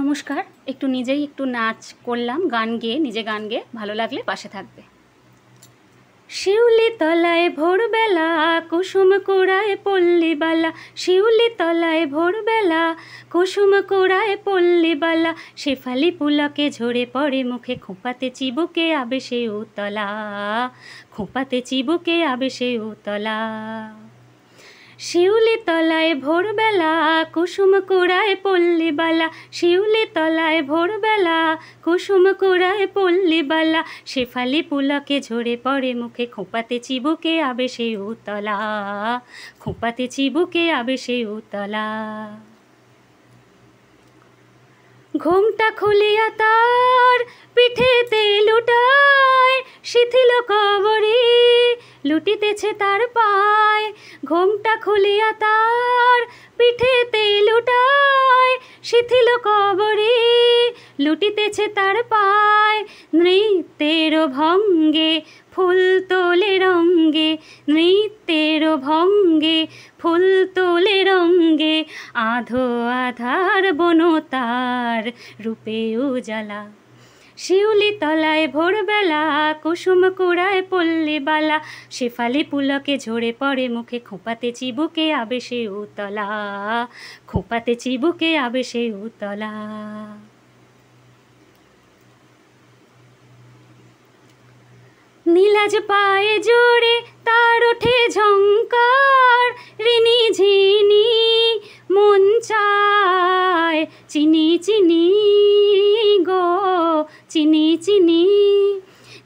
নমস্কার একটু নিজেই একটু নাচ করলাম গান গেয়ে নিজে গান গেয়ে ভালো লাগলে পাশে থাকবে শিউলি তলায় ভোরবেলা কুসুম কোড়ায় পল্লীবালা শিউলি তলায় ভোরবেলা কুসুম কোড়ায় পল্লীবালা শেফালি পুলকে ঝরে পড়ে মুখে খোঁপাতে চিবুকে আবেশে উতলা খোঁপাতে চিবুকে আবেশে উতলা শিউলি তলায় ভোরবেলা কুসুম কোড়ায় পল্লীবালা শিউলি তলায় ভোরবেলা কুসুম কোড়ায় পল্লীবালা শেফালি পুলকে ঝরে পড়ে মুখে খোঁপাতে চিবুকে আবেশে উতলা খোঁপাতে চিবুকে আবেশে উতলা ঘুমটা খুলিয়া তার পিঠেতে লুটায় শিথিল কব লুটিতেছে তার পায় ঘোমটা খুলিয়া তার পিঠেতে লুটায় শিথিল কবরে লুটিতেছে তার পায় নৃত্যের ভঙ্গে ফুল তোলে রঙ্গে নৃত্যের ভঙ্গে ফুল তোলে রঙ্গে আধো আধার বনতার রূপে উজালা শিউলি তলায় ভোরবেলা কুসুম কুড়ায় পল্লীবালা শেফালি পুলকে ঝরে পড়ে মুখে খোঁপাতে চিবুকে আবেশে উতলা খোঁপাতে চিবুকে আবেশে উতলা নীলাজ পায়ে জোরে তার ওঠে ঝঙ্কার রিনি ঝিনি মন চায় চিনি চিনি চিনি চিনি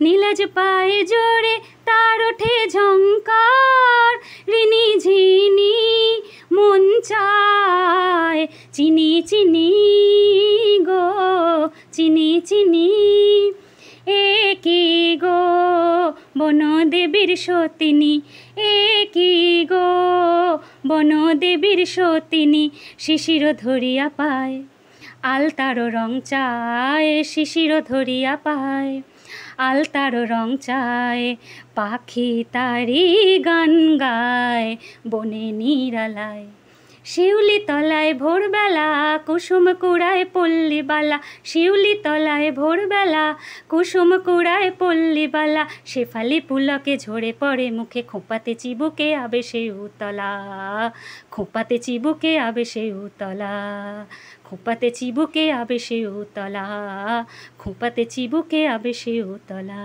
নীলাজ পায়ে জোরে তার ওঠে ঝঙ্কার রিনি ঝিনি মন চায় চিনি চিনি গো চিনি চিনি এ কি গো বনদেবীর সতিনী এ কি গো বনদেবীর সতিনী শিশির ধরিয়া পায় আলতারো রং চায় শিশির ধরিয়া পায় আলতার রং চায় পাখি তারি গান গায় বনে নিরালায় শিউলি তলায় ভোরবেলা কুসুম কুড়ায় পল্লীবালা শিউলি তলায় ভোরবেলা কুসুম কুড়ায় পল্লীবালা শেফালি পুলকে ঝরে পড়ে মুখে খোঁপাতে চিবুকে আবে সে উতলা খোঁপাতে চিবুকে আবে সে উতলা খোঁপাতে চিবুকে আবে সে উতলা খোঁপাতে চিবুকে আবে সে উতলা